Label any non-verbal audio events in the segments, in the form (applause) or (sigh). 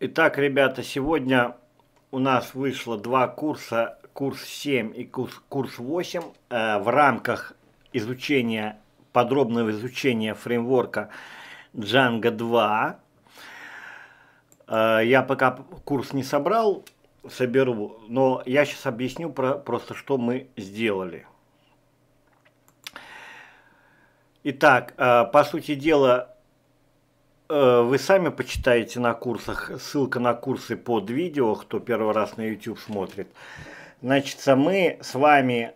Итак, ребята, сегодня у нас вышло два курса, курс 7 и курс, курс 8, э, в рамках изучения, подробного изучения фреймворка Django 2. Э, я пока курс не собрал, соберу, но я сейчас объясню про, просто, что мы сделали. Итак, э, по сути дела, Э, вы сами почитаете на курсах, ссылка на курсы под видео, кто первый раз на YouTube смотрит. Значит, мы с вами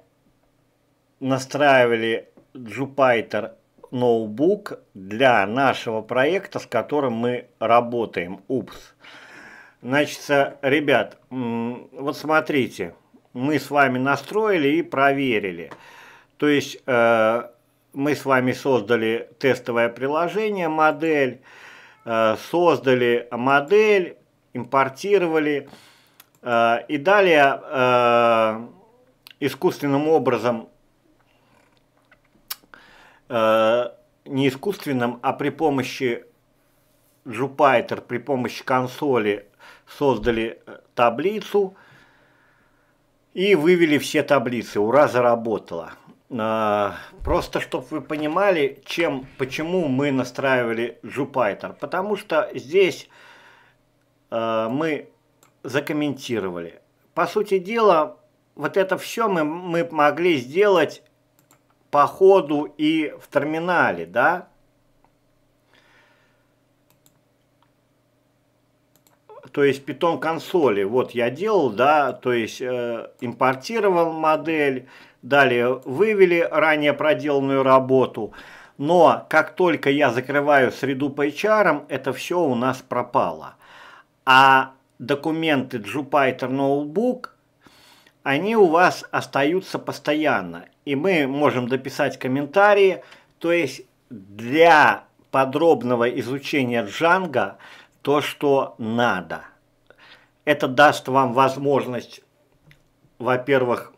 настраивали Jupyter ноутбук для нашего проекта, с которым мы работаем. Упс. Значит, э, ребят, вот смотрите, мы с вами настроили и проверили. То есть э, мы с вами создали тестовое приложение, модель, Э, создали модель, импортировали э, и далее э, искусственным образом, не искусственным, а при помощи Jupyter, при помощи консоли создали таблицу и вывели все таблицы. Ура, заработало! А, просто, чтобы вы понимали, чем, почему мы настраивали Jupyter. Потому что здесь э, мы закомментировали. По сути дела, вот это все мы, мы могли сделать по ходу и в терминале, да? То есть Python консоли, вот я делал, да, то есть э, импортировал модель, Далее вывели ранее проделанную работу. Но как только я закрываю среду по HR, это все у нас пропало. А документы Jupyter Notebook, они у вас остаются постоянно. И мы можем дописать комментарии. То есть для подробного изучения Django то, что надо. Это даст вам возможность, во-первых,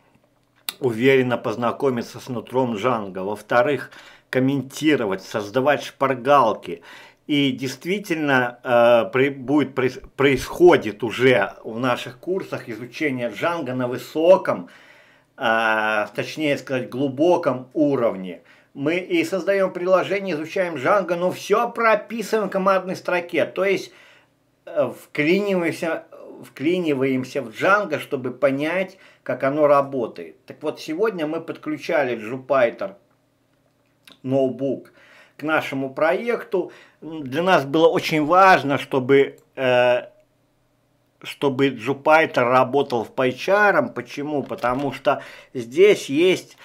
уверенно познакомиться с нутром жанга. Во-вторых, комментировать, создавать шпаргалки. И действительно э, при, будет, при, происходит уже в наших курсах изучение джанга на высоком, э, точнее сказать, глубоком уровне. Мы и создаем приложение, изучаем джанго, но все прописываем в командной строке. То есть э, вклиниваемся вклиниваемся в Django, чтобы понять, как оно работает. Так вот, сегодня мы подключали Jupyter Notebook к нашему проекту. Для нас было очень важно, чтобы, э, чтобы Jupyter работал в PyCharm. Почему? Потому что здесь есть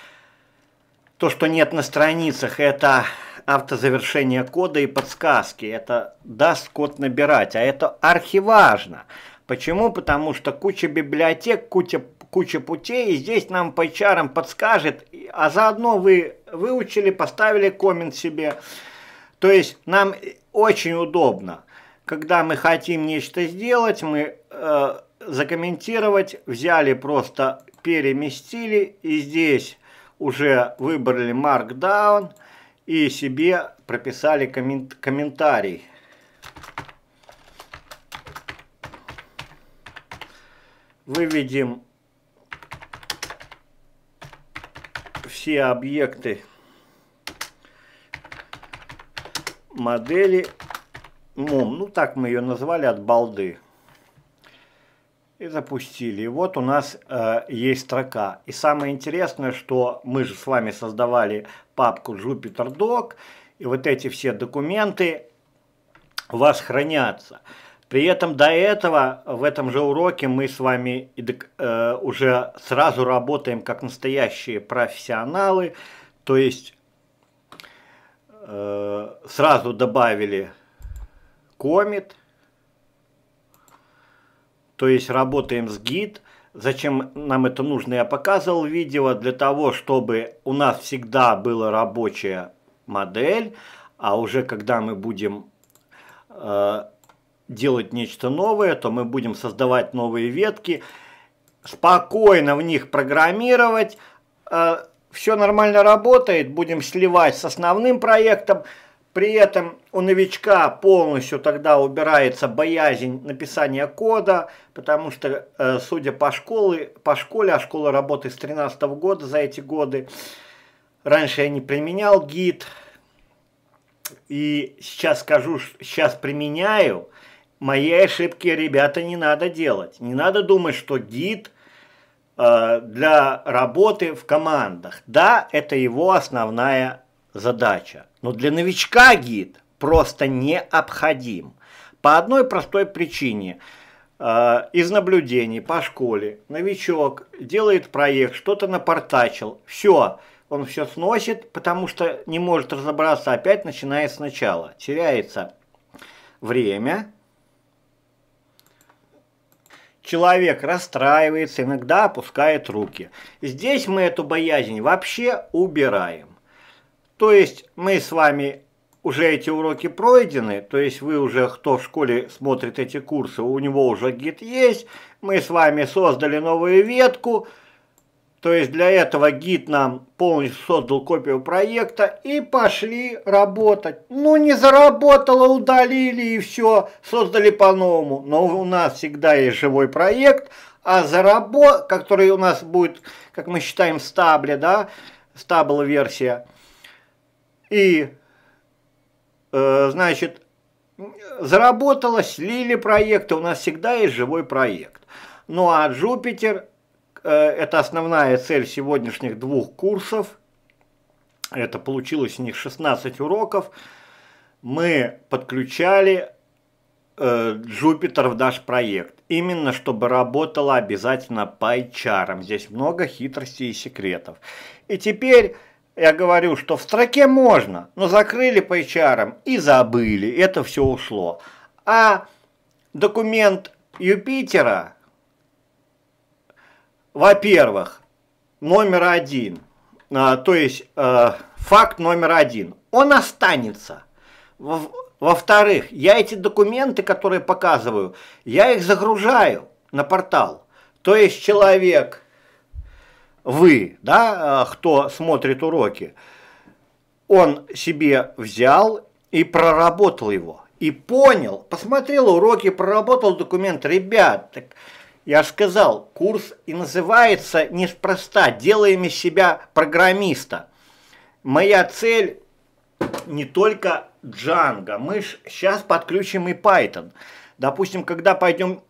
то, что нет на страницах, это автозавершение кода и подсказки. Это даст код набирать, а это архиважно. важно. Почему? Потому что куча библиотек, куча, куча путей, и здесь нам по чарам подскажет, а заодно вы выучили, поставили коммент себе. То есть нам очень удобно, когда мы хотим нечто сделать, мы э, закомментировать, взяли просто переместили и здесь уже выбрали Markdown и себе прописали коммент комментарий. выведем все объекты модели МОМ. Ну, так мы ее назвали от балды. И запустили. И вот у нас э, есть строка. И самое интересное, что мы же с вами создавали папку Jupyter Doc. И вот эти все документы у вас хранятся. При этом до этого в этом же уроке мы с вами э, уже сразу работаем как настоящие профессионалы, то есть э, сразу добавили комит, то есть работаем с гид. Зачем нам это нужно, я показывал видео, для того, чтобы у нас всегда была рабочая модель, а уже когда мы будем э, делать нечто новое, то мы будем создавать новые ветки, спокойно в них программировать, э, все нормально работает, будем сливать с основным проектом, при этом у новичка полностью тогда убирается боязнь написания кода, потому что, э, судя по, школы, по школе, а школа работает с 13 -го года за эти годы, раньше я не применял гид, и сейчас скажу, сейчас применяю – моей ошибки, ребята, не надо делать. Не надо думать, что гид э, для работы в командах. Да, это его основная задача. Но для новичка гид просто необходим. По одной простой причине. Э, из наблюдений по школе новичок делает проект, что-то напортачил, все, он все сносит, потому что не может разобраться, опять начинает сначала. Теряется время, человек расстраивается, иногда опускает руки. Здесь мы эту боязнь вообще убираем. То есть мы с вами уже эти уроки пройдены, то есть вы уже, кто в школе смотрит эти курсы, у него уже гид есть, мы с вами создали новую ветку – то есть для этого гид нам полностью создал копию проекта и пошли работать. Ну не заработало, удалили и все, создали по-новому. Но у нас всегда есть живой проект, а заработ, который у нас будет, как мы считаем, стабле, да, стабл версия. И, э, значит, заработало, слили проекты, у нас всегда есть живой проект. Ну а Jupyter Э, это основная цель сегодняшних двух курсов. Это получилось у них 16 уроков. Мы подключали э, Jupyter в наш проект. Именно чтобы работала обязательно пайчаром. Здесь много хитростей и секретов. И теперь я говорю, что в строке можно, но закрыли пайчаром и забыли. Это все ушло. А документ Юпитера во-первых, номер один, а, то есть э, факт номер один, он останется. Во-вторых, я эти документы, которые показываю, я их загружаю на портал. То есть человек, вы, да, э, кто смотрит уроки, он себе взял и проработал его. И понял, посмотрел уроки, проработал документ. Ребят, так я сказал, курс и называется неспроста «Делаем из себя программиста». Моя цель не только Django, мы ж сейчас подключим и Python. Допустим, когда пойдем,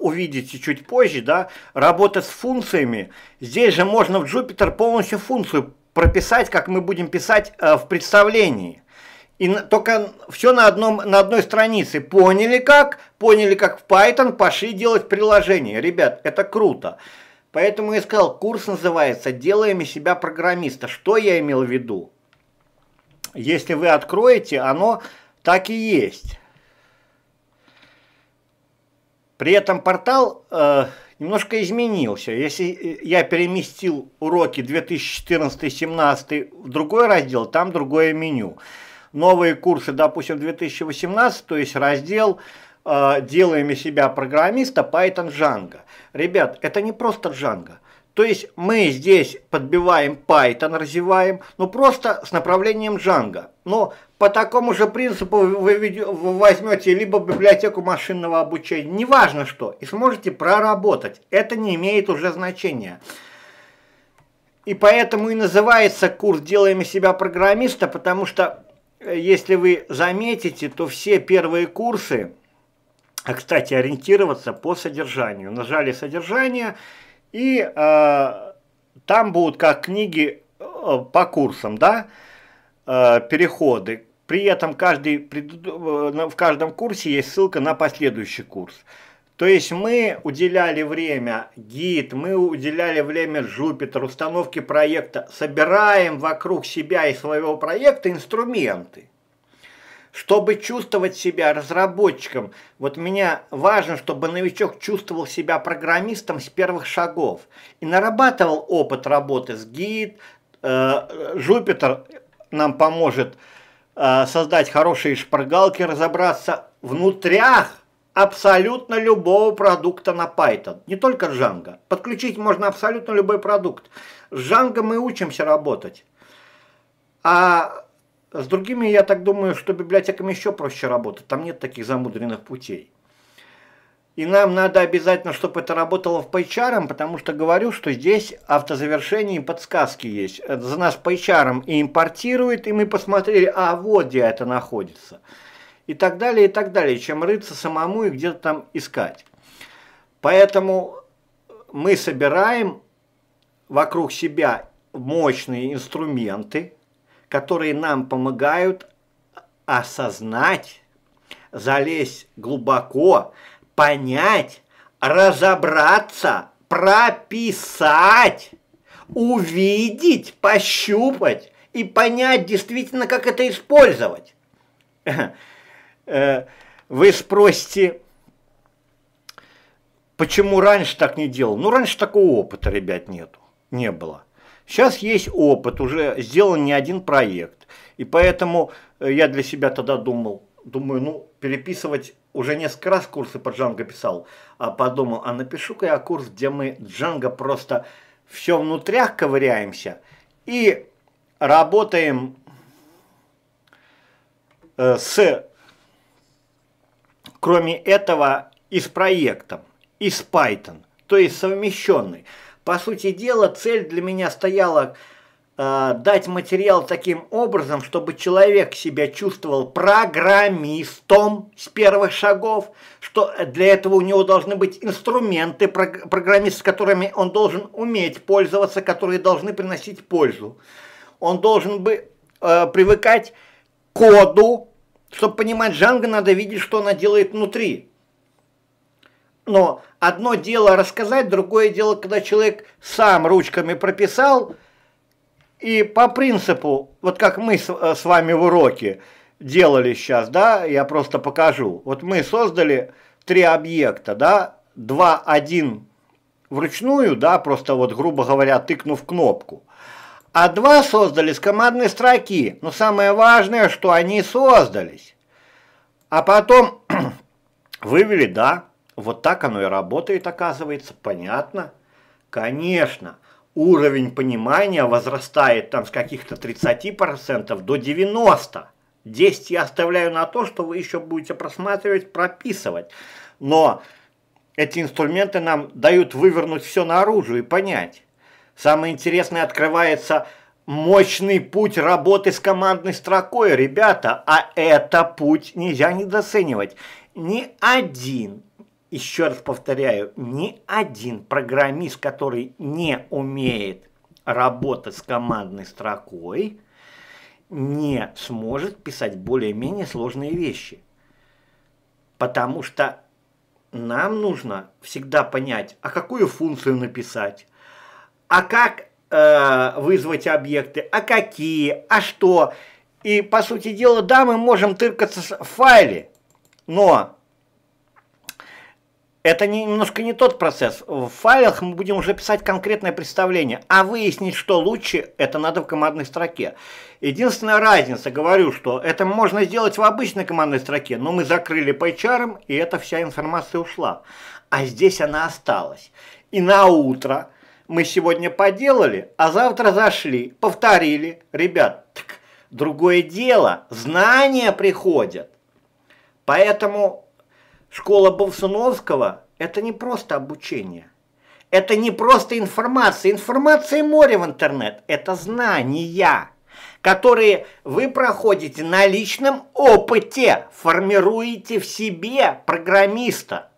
увидеть чуть позже, да, работа с функциями, здесь же можно в Jupyter полностью функцию прописать, как мы будем писать э, в представлении. И только все на, одном, на одной странице. Поняли как? Поняли как в Python, пошли делать приложение. Ребят, это круто. Поэтому я сказал, курс называется «Делаем из себя программиста». Что я имел в виду? Если вы откроете, оно так и есть. При этом портал э, немножко изменился. Если э, я переместил уроки 2014-2017 в другой раздел, там другое меню новые курсы, допустим, 2018, то есть раздел э, «Делаем из себя программиста Python Django». Ребят, это не просто Django. То есть мы здесь подбиваем Python, развиваем, ну просто с направлением Django. Но по такому же принципу вы возьмете либо библиотеку машинного обучения, неважно что, и сможете проработать. Это не имеет уже значения. И поэтому и называется курс «Делаем из себя программиста», потому что если вы заметите, то все первые курсы, а кстати, ориентироваться по содержанию. Нажали содержание, и э, там будут как книги э, по курсам, да, э, переходы. При этом каждый, в каждом курсе есть ссылка на последующий курс. То есть мы уделяли время гид, мы уделяли время Jupyter, установке проекта, собираем вокруг себя и своего проекта инструменты. Чтобы чувствовать себя разработчиком, вот меня важно, чтобы новичок чувствовал себя программистом с первых шагов и нарабатывал опыт работы с гид, э, Jupyter нам поможет э, создать хорошие шпаргалки, разобраться внутрях абсолютно любого продукта на Python, не только Django. Подключить можно абсолютно любой продукт. С Django мы учимся работать. А с другими, я так думаю, что библиотеками еще проще работать. Там нет таких замудренных путей. И нам надо обязательно, чтобы это работало в PyCharm, потому что говорю, что здесь автозавершение и подсказки есть. Это за нас PyCharm и импортирует, и мы посмотрели, а вот где это находится и так далее, и так далее, чем рыться самому и где-то там искать. Поэтому мы собираем вокруг себя мощные инструменты, которые нам помогают осознать, залезть глубоко, понять, разобраться, прописать, увидеть, пощупать и понять действительно, как это использовать. Э, вы спросите, почему раньше так не делал? Ну, раньше такого опыта, ребят, нету, не было. Сейчас есть опыт, уже сделан не один проект. И поэтому э, я для себя тогда думал, думаю, ну, переписывать уже несколько раз курсы по Джанго писал, а подумал, а напишу-ка я курс, где мы Джанго просто все внутрях ковыряемся и работаем э, с Кроме этого, и с проектом, и с Python, то есть совмещенный. По сути дела, цель для меня стояла э, дать материал таким образом, чтобы человек себя чувствовал программистом с первых шагов, что для этого у него должны быть инструменты, прог программист, с которыми он должен уметь пользоваться, которые должны приносить пользу. Он должен бы э, привыкать к коду, чтобы понимать Джанго, надо видеть, что она делает внутри. Но одно дело рассказать, другое дело, когда человек сам ручками прописал, и по принципу, вот как мы э, с вами в уроке делали сейчас, да, я просто покажу. Вот мы создали три объекта, да, два, один вручную, да, просто вот, грубо говоря, тыкнув кнопку – а два создали с командной строки. Но самое важное, что они создались. А потом (clears throat) вывели, да, вот так оно и работает, оказывается, понятно. Конечно, уровень понимания возрастает там с каких-то 30% до 90%. 10 я оставляю на то, что вы еще будете просматривать, прописывать. Но эти инструменты нам дают вывернуть все наружу и понять. Самое интересное открывается мощный путь работы с командной строкой, ребята, а это путь нельзя недооценивать. Ни один, еще раз повторяю, ни один программист, который не умеет работать с командной строкой, не сможет писать более-менее сложные вещи. Потому что нам нужно всегда понять, а какую функцию написать, а как э, вызвать объекты, а какие, а что. И, по сути дела, да, мы можем тыркаться в файле, но это немножко не тот процесс. В файлах мы будем уже писать конкретное представление, а выяснить, что лучше, это надо в командной строке. Единственная разница, говорю, что это можно сделать в обычной командной строке, но мы закрыли по и эта вся информация ушла. А здесь она осталась. И на утро мы сегодня поделали, а завтра зашли, повторили. Ребят, так другое дело, знания приходят. Поэтому школа Бовсуновского – это не просто обучение. Это не просто информация. Информации море в интернет. Это знания, которые вы проходите на личном опыте, формируете в себе программиста.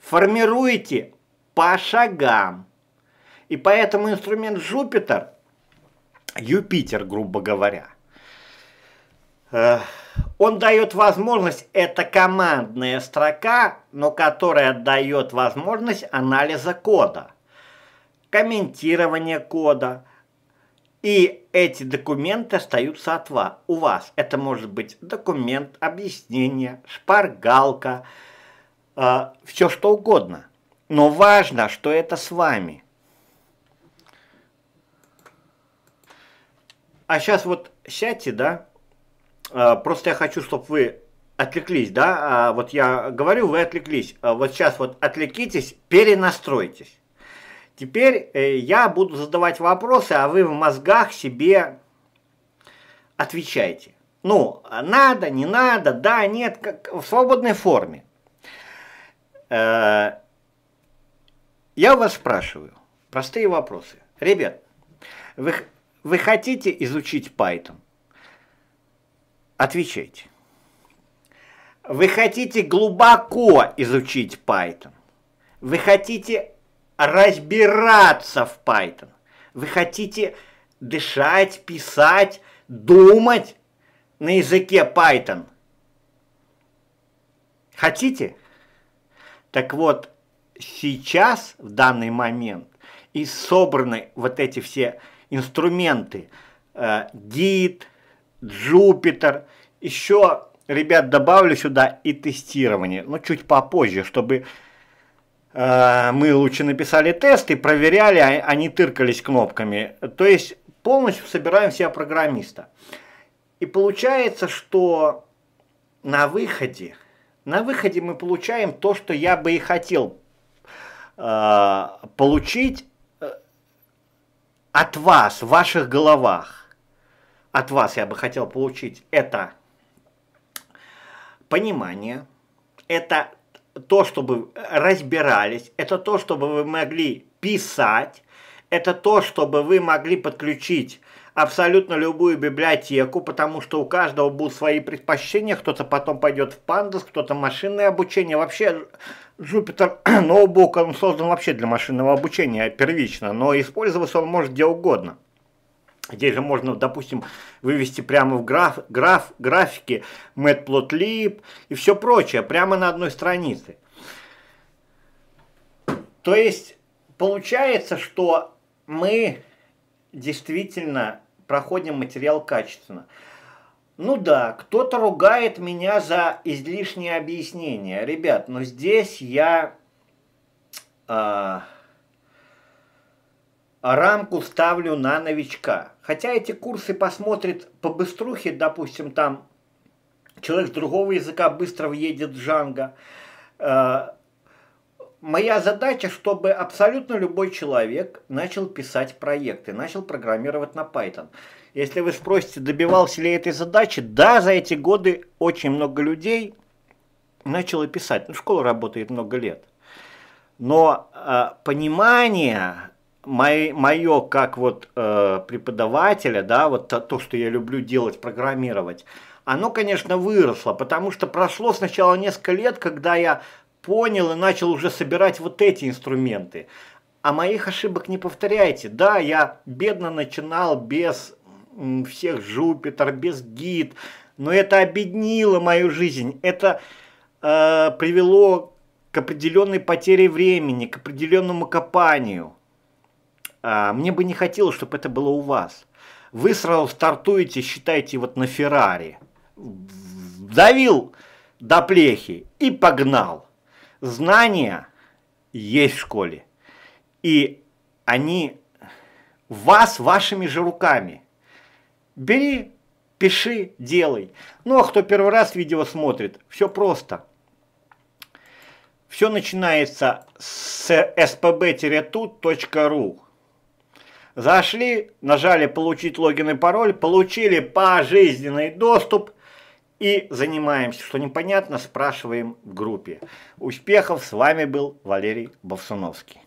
Формируете по шагам. И поэтому инструмент Jupiter, Юпитер, грубо говоря, э, он дает возможность, это командная строка, но которая дает возможность анализа кода, комментирования кода. И эти документы остаются от вас, у вас. Это может быть документ, объяснение, шпаргалка, э, все что угодно. Но важно, что это с вами. А сейчас вот сядьте, да, а, просто я хочу, чтобы вы отвлеклись, да, а, вот я говорю, вы отвлеклись, а, вот сейчас вот отвлекитесь, перенастройтесь. Теперь э, я буду задавать вопросы, а вы в мозгах себе отвечайте. Ну, надо, не надо, да, нет, как в свободной форме. Э, я вас спрашиваю простые вопросы. Ребят, вы, вы хотите изучить Python? Отвечайте. Вы хотите глубоко изучить Python? Вы хотите разбираться в Python? Вы хотите дышать, писать, думать на языке Python? Хотите? Так вот, сейчас, в данный момент, и собраны вот эти все инструменты, э, гид, Джупитер, еще, ребят, добавлю сюда и тестирование, но ну, чуть попозже, чтобы э, мы лучше написали тесты, проверяли, а, а не тыркались кнопками. То есть полностью собираем себя программиста. И получается, что на выходе, на выходе мы получаем то, что я бы и хотел Э, получить э, от вас, в ваших головах, от вас я бы хотел получить это понимание, это то, чтобы разбирались, это то, чтобы вы могли писать, это то, чтобы вы могли подключить абсолютно любую библиотеку, потому что у каждого будут свои предпочтения, кто-то потом пойдет в пандус, кто-то машинное обучение, вообще Jupyter Notebook (clears throat) он создан вообще для машинного обучения первично, но использоваться он может где угодно. Здесь же можно, допустим, вывести прямо в граф, граф, графики, matplotlib и все прочее, прямо на одной странице. То есть, получается, что мы действительно проходим материал качественно. Ну да, кто-то ругает меня за излишнее объяснение. Ребят, но ну здесь я а, рамку ставлю на новичка. Хотя эти курсы посмотрит по быструхе, допустим, там человек с другого языка быстро въедет в Джанго. А, моя задача, чтобы абсолютно любой человек начал писать проекты, начал программировать на Python. Если вы спросите, добивался ли я этой задачи, да, за эти годы очень много людей начало писать. Ну, школа работает много лет. Но э, понимание мое, мое как вот э, преподавателя, да, вот то, то, что я люблю делать, программировать, оно, конечно, выросло, потому что прошло сначала несколько лет, когда я понял и начал уже собирать вот эти инструменты. А моих ошибок не повторяйте. Да, я бедно начинал без всех Жупитер, без гид, но это обеднило мою жизнь, это э, привело к определенной потере времени, к определенному копанию. Э, мне бы не хотелось, чтобы это было у вас. Вы сразу стартуете, считайте, вот на Феррари. Давил до плехи и погнал. Знания есть в школе. И они вас вашими же руками – Бери, пиши, делай. Ну а кто первый раз видео смотрит, все просто. Все начинается с spb-tut.ru. Зашли, нажали «Получить логин и пароль», получили пожизненный доступ и занимаемся, что непонятно, спрашиваем в группе. Успехов, с вами был Валерий Бовсуновский.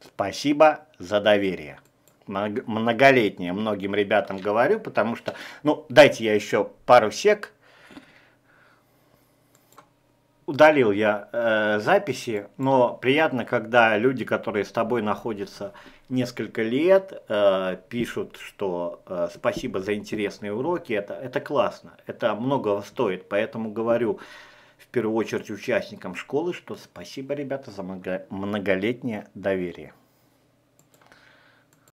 Спасибо за доверие многолетняя, многим ребятам говорю, потому что, ну, дайте я еще пару сек. Удалил я э, записи, но приятно, когда люди, которые с тобой находятся несколько лет, э, пишут, что э, спасибо за интересные уроки, это, это классно, это многого стоит, поэтому говорю, в первую очередь участникам школы, что спасибо, ребята, за многолетнее доверие.